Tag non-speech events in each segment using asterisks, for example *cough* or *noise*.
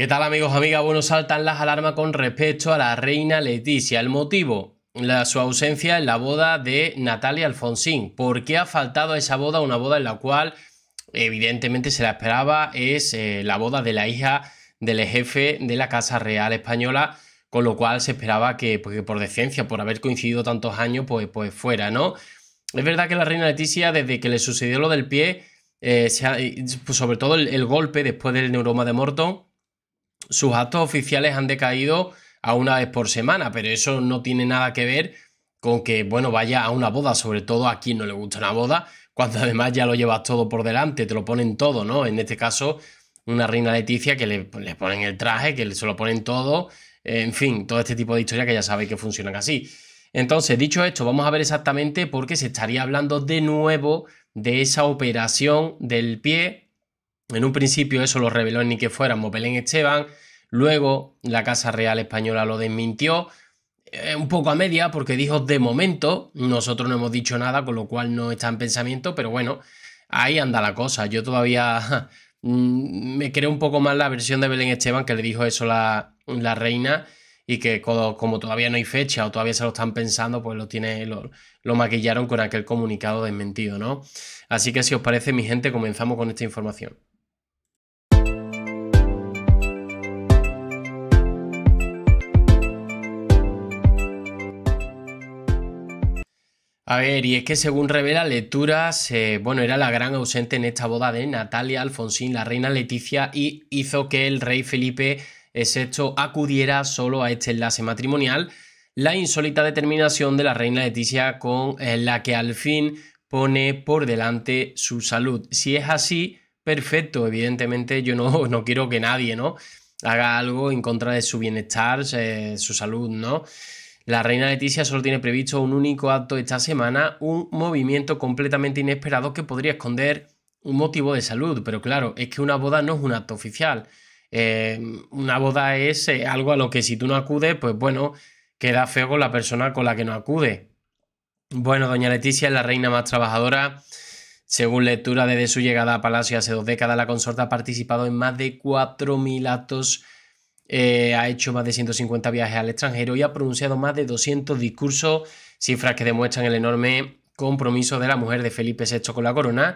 ¿Qué tal amigos, amigas? Bueno, saltan las alarmas con respecto a la reina Leticia. El motivo, la, su ausencia en la boda de Natalia Alfonsín. ¿Por qué ha faltado a esa boda? Una boda en la cual evidentemente se la esperaba, es eh, la boda de la hija del jefe de la Casa Real Española, con lo cual se esperaba pues, que, por decencia, por haber coincidido tantos años, pues, pues fuera, ¿no? Es verdad que la reina Leticia, desde que le sucedió lo del pie, eh, pues, sobre todo el, el golpe después del neuroma de Morton, sus actos oficiales han decaído a una vez por semana, pero eso no tiene nada que ver con que, bueno, vaya a una boda, sobre todo a quien no le gusta una boda, cuando además ya lo llevas todo por delante, te lo ponen todo, ¿no? En este caso, una reina Leticia que le, le ponen el traje, que se lo ponen todo, en fin, todo este tipo de historias que ya sabéis que funcionan así. Entonces, dicho esto, vamos a ver exactamente por qué se estaría hablando de nuevo de esa operación del pie en un principio eso lo reveló ni que fuéramos Belén Esteban, luego la Casa Real Española lo desmintió, eh, un poco a media porque dijo de momento, nosotros no hemos dicho nada, con lo cual no está en pensamiento, pero bueno, ahí anda la cosa. Yo todavía *laughs* mm, me creo un poco más la versión de Belén Esteban que le dijo eso la, la reina y que como, todavía no hay fecha o todavía se lo están pensando, pues lo, tiene, lo maquillaron con aquel comunicado desmentido, ¿no? Así que si os parece, mi gente, comenzamos con esta información. A ver, y es que según revela Lecturas, eh, bueno, era la gran ausente en esta boda de Natalia, Alfonsín, la reina Leticia, y hizo que el rey Felipe VI acudiera solo a este enlace matrimonial. La insólita determinación de la reina Leticia con eh, la que al fin pone por delante su salud. Si es así, perfecto, evidentemente yo no, *laughs* no quiero que nadie, ¿no? Haga algo en contra de su bienestar, eh, su salud, ¿no? La reina Leticia solo tiene previsto un único acto esta semana, un movimiento completamente inesperado que podría esconder un motivo de salud, pero claro, es que una boda no es un acto oficial. Em, una boda es eh, algo a lo que si tú no acudes, pues bueno, queda feo con la persona con la que no acude. Bueno, doña Leticia es la reina más trabajadora. Según lectura, desde su llegada a Palacio hace dos décadas, la consorte ha participado en más de 4.000 actos eh, ha hecho más de 150 viajes al extranjero y ha pronunciado más de 200 discursos, cifras que demuestran el enorme compromiso de la mujer de Felipe VI con la corona.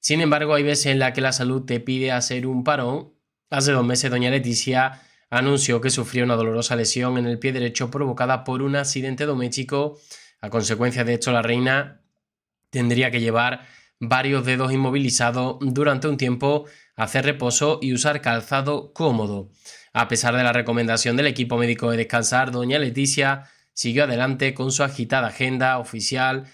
Sin embargo, hay veces en las que la salud te pide hacer un parón. Hace dos meses, doña Leticia anunció que sufrió una dolorosa lesión en el pie derecho provocada por un accidente doméstico. A consecuencia de esto, la reina tendría que llevar varios dedos inmovilizados durante un tiempo, hacer reposo y usar calzado cómodo. A pesar de la recomendación del equipo médico de descansar, doña Leticia siguió adelante con su agitada agenda oficial,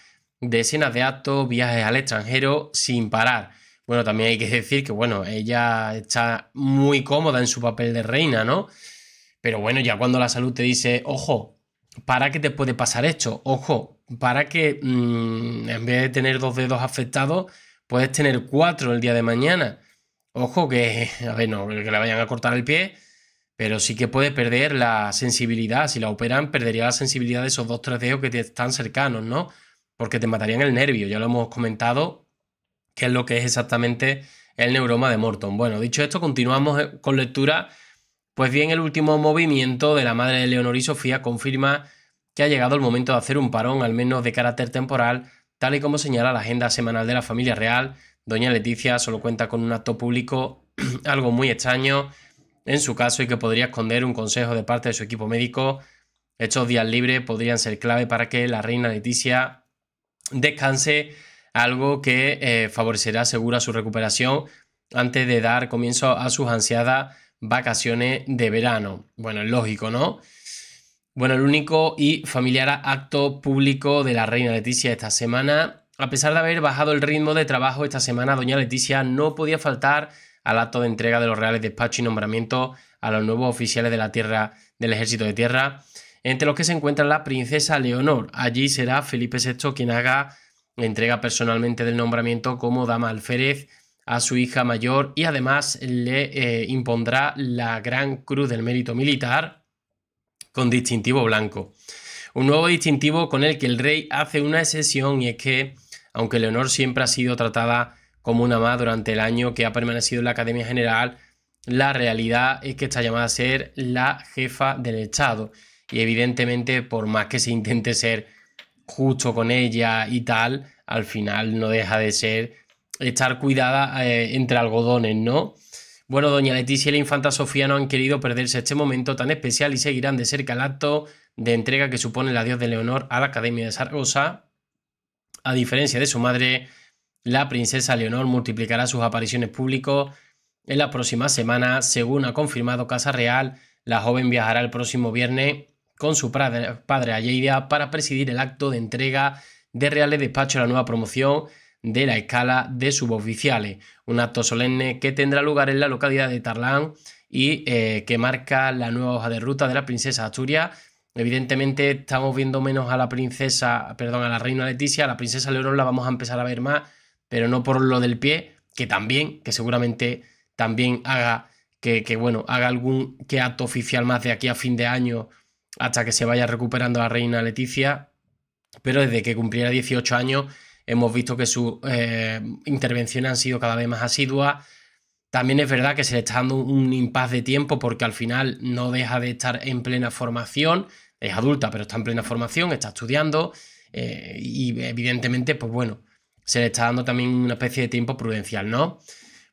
decenas de actos, viajes al extranjero sin parar. Bueno, también hay que decir que, bueno, ella está muy cómoda en su papel de reina, ¿no? Pero bueno, ya cuando la salud te dice, ojo, para qué te puede pasar esto, ojo, para que mm, en vez de tener dos dedos afectados, puedes tener cuatro el día de mañana. Ojo que, *laughs* a ver, no, que le vayan a cortar el pie, pero sí que puede perder la sensibilidad. Si la operan, perdería la sensibilidad de esos dos, tres dedos que te están cercanos, ¿no? Porque te matarían el nervio, ya lo hemos comentado, que es lo que es exactamente el neuroma de Morton. Bueno, dicho esto, continuamos eh, con lectura. Pues bien, el último movimiento de la madre de Leonor y Sofía confirma que ha llegado el momento de hacer un parón, al menos de carácter temporal, tal y como señala la agenda semanal de la familia real. Doña Leticia solo cuenta con un acto público, *clears throat* algo muy extraño en su caso y que podría esconder un consejo de parte de su equipo médico. Estos días libres podrían ser clave para que la reina Leticia descanse, algo que eh, favorecerá segura su recuperación antes de dar comienzo a sus ansiadas vacaciones de verano. Bueno, es lógico, ¿no? Bueno, el único y familiar acto público de la reina Leticia esta semana. A pesar de haber bajado el ritmo de trabajo esta semana, doña Leticia no podía faltar al acto de entrega de los reales despachos y nombramientos a los nuevos oficiales de la tierra del ejército de tierra, entre los que se encuentra la princesa Leonor. Allí será Felipe VI quien haga entrega personalmente del nombramiento como dama alférez a su hija mayor y además le eh, impondrá la gran cruz del mérito militar con distintivo blanco. Un nuevo distintivo con el que el rey hace una excepción y es que, aunque Leonor siempre ha sido tratada como una más durante el año que ha permanecido en la Academia General, la realidad es que está llamada a ser la jefa del Estado. Y evidentemente, por más que se intente ser justo con ella y tal, al final no deja de ser estar cuidada eh, entre algodones, ¿no? Bueno, doña Leticia y la infanta Sofía no han querido perderse este momento tan especial y seguirán de cerca el acto de entrega que supone el adiós de Leonor a la Academia de Zaragoza. A diferencia de su madre, la princesa Leonor multiplicará sus apariciones públicas en las próximas semanas. Según ha confirmado Casa Real, la joven viajará el próximo viernes con su padre Lleida para presidir el acto de entrega de Reales Despacho a la nueva promoción de la escala de suboficiales, un acto solemne que tendrá lugar en la localidad de Tarlán y eh, que marca la nueva hoja de ruta de la princesa Asturias. Evidentemente estamos viendo menos a la princesa, perdón, a la reina Leticia, a la princesa Leonor la vamos a empezar a ver más, pero no por lo del pie, que también, que seguramente también haga que, que bueno, haga algún que acto oficial más de aquí a fin de año hasta que se vaya recuperando la reina Leticia, pero desde que cumpliera 18 años hemos visto que sus eh, intervenciones han sido cada vez más asiduas. También es verdad que se le está dando un impas de tiempo porque al final no deja de estar en plena formación, es adulta pero está en plena formación, está estudiando eh, y evidentemente pues bueno, se le está dando también una especie de tiempo prudencial, ¿no?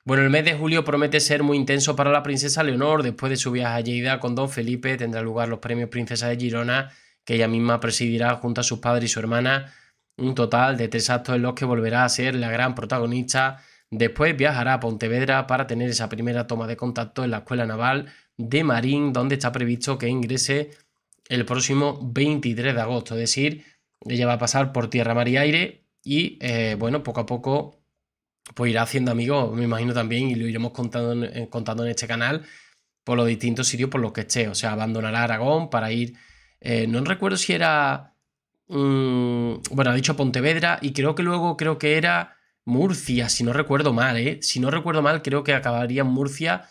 Bueno, el mes de julio promete ser muy intenso para la princesa Leonor. Después de su viaje a Lleida con don Felipe tendrá lugar los premios Princesa de Girona que ella misma presidirá junto a sus padres y su hermana un total de tres actos en los que volverá a ser la gran protagonista. Después viajará a Pontevedra para tener esa primera toma de contacto en la Escuela Naval de Marín, donde está previsto que ingrese el próximo 23 de agosto. Es decir, ella va a pasar por tierra, mar y aire y, eh, bueno, poco a poco pues irá haciendo amigos, me imagino también, y lo iremos contando en, eh, contando en este canal por los distintos sitios por los que esté. O sea, abandonará Aragón para ir, eh, no recuerdo si era Mm, bueno, ha dicho Pontevedra y creo que luego creo que era Murcia, si no recuerdo mal, ¿eh? Si no recuerdo mal, creo que acabaría en Murcia,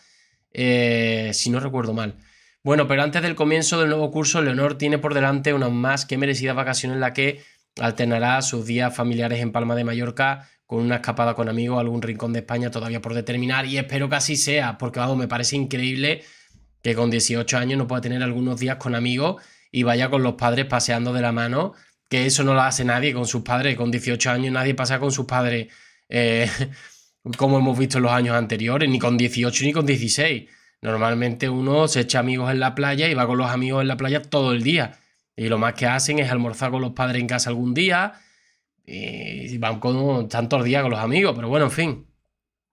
eh, si no recuerdo mal. Bueno, pero antes del comienzo del nuevo curso, Leonor tiene por delante unas más que merecidas vacaciones en la que alternará sus días familiares en Palma de Mallorca con una escapada con amigos a algún rincón de España todavía por determinar y espero que así sea, porque vamos, me parece increíble que con 18 años no pueda tener algunos días con amigos y vaya con los padres paseando de la mano que eso no lo hace nadie con sus padres, con 18 años nadie pasa con sus padres eh, *laughs* como hemos visto en los años anteriores, ni con 18 ni con 16. Normalmente uno se echa amigos en la playa y va con los amigos en la playa todo el día. Y lo más que hacen es almorzar con los padres en casa algún día eh, y van con tantos días con los amigos, pero bueno, en fin.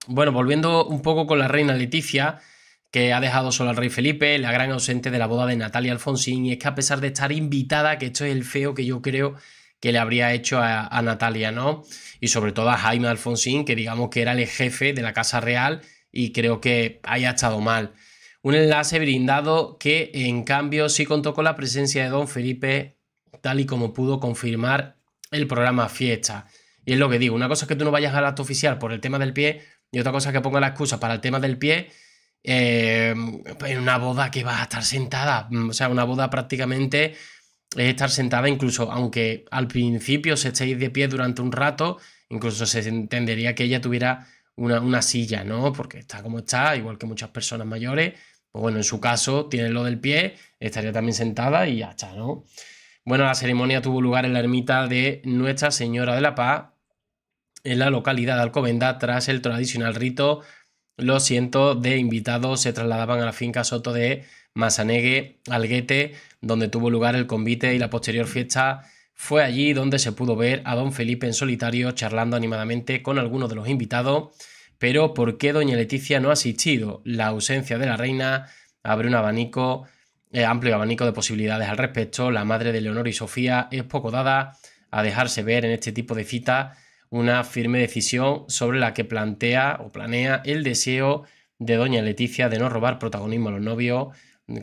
Bueno, volviendo un poco con la reina Leticia, que ha dejado solo al rey Felipe, la gran ausente de la boda de Natalia Alfonsín, y es que a pesar de estar invitada, que esto es el feo que yo creo que le habría hecho a, Natalia, ¿no? Y sobre todo a Jaime Alfonsín, que digamos que era el jefe de la Casa Real y creo que haya estado mal. Un enlace brindado que en cambio sí contó con la presencia de don Felipe, tal y como pudo confirmar el programa Fiesta. Y es lo que digo, una cosa es que tú no vayas al acto oficial por el tema del pie y otra cosa es que ponga la excusa para el tema del pie Em, en una boda que va a estar sentada, mm, o sea, una boda prácticamente es estar sentada incluso, aunque al principio se estéis de pie durante un rato, incluso se entendería que ella tuviera una, una silla, ¿no? Porque está como está, igual que muchas personas mayores, pues bueno, en su caso tiene lo del pie, estaría también sentada y ya está, ¿no? Bueno, la ceremonia tuvo lugar en la ermita de Nuestra Señora de la Paz, en la localidad de Alcobenda, tras el tradicional rito los cientos de invitados se trasladaban a la finca Soto de Masanegue, Alguete, donde tuvo lugar el convite y la posterior fiesta. Fue allí donde se pudo ver a don Felipe en solitario charlando animadamente con algunos de los invitados. Pero ¿por qué doña Leticia no ha asistido? La ausencia de la reina abre un abanico, eh, amplio abanico de posibilidades al respecto. La madre de Leonor y Sofía es poco dada a dejarse ver en este tipo de citas una firme decisión sobre la que plantea o planea el deseo de doña Leticia de no robar protagonismo a los novios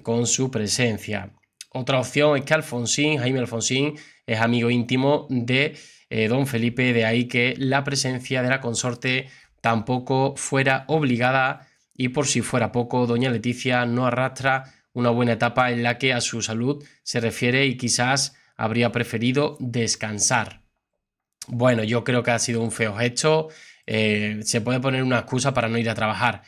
con su presencia. Otra opción es que Alfonsín, Jaime Alfonsín, es amigo íntimo de eh, don Felipe, de ahí que la presencia de la consorte tampoco fuera obligada y por si fuera poco, doña Leticia no arrastra una buena etapa en la que a su salud se refiere y quizás habría preferido descansar bueno, yo creo que ha sido un feo gesto, eh, se puede poner una excusa para no ir a trabajar.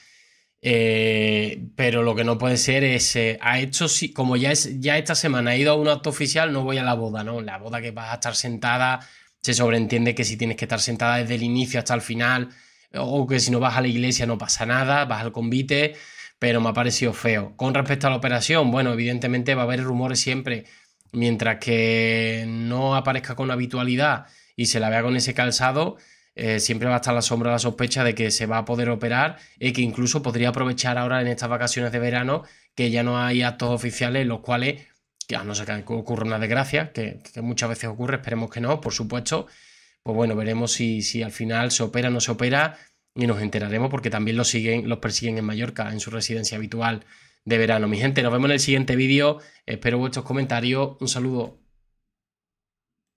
Eh, pero lo que no puede ser es, eh, ha hecho, como ya, es, ya esta semana he ido a un acto oficial, no voy a la boda, ¿no? La boda que vas a estar sentada, se sobreentiende que si tienes que estar sentada desde el inicio hasta el final, o que si no vas a la iglesia no pasa nada, vas al convite, pero me ha parecido feo. Con respecto a la operación, bueno, evidentemente va a haber rumores siempre, mientras que no aparezca con habitualidad y se la vea con ese calzado, eh, siempre va a estar la sombra la sospecha de que se va a poder operar y que incluso podría aprovechar ahora en estas vacaciones de verano que ya no hay actos oficiales, los cuales, ya no ser que ocurra una desgracia, que, muchas veces ocurre, esperemos que no, por supuesto, pues bueno, veremos si, si al final se opera o no se opera y nos enteraremos porque también los, siguen, los persiguen en Mallorca, en su residencia habitual de verano. Mi gente, nos vemos en el siguiente vídeo, espero vuestros comentarios, un saludo.